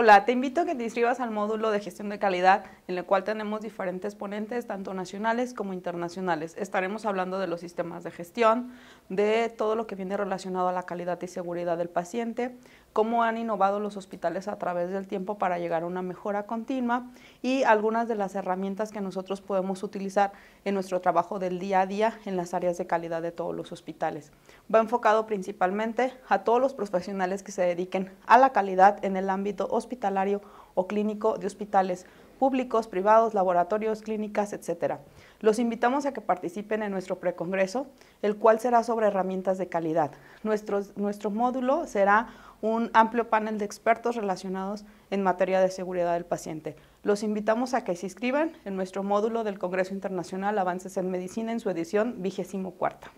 Hola, te invito a que te inscribas al módulo de gestión de calidad, en el cual tenemos diferentes ponentes, tanto nacionales como internacionales. Estaremos hablando de los sistemas de gestión, de todo lo que viene relacionado a la calidad y seguridad del paciente, cómo han innovado los hospitales a través del tiempo para llegar a una mejora continua y algunas de las herramientas que nosotros podemos utilizar en nuestro trabajo del día a día en las áreas de calidad de todos los hospitales. Va enfocado principalmente a todos los profesionales que se dediquen a la calidad en el ámbito hospitalario o clínico de hospitales públicos, privados, laboratorios, clínicas, etc. Los invitamos a que participen en nuestro precongreso, el cual será sobre herramientas de calidad. nuestro módulo será un amplio panel de expertos relacionados en materia de seguridad del paciente. Los invitamos a que se inscriban en nuestro módulo del Congreso Internacional Avances en Medicina en su edición cuarta.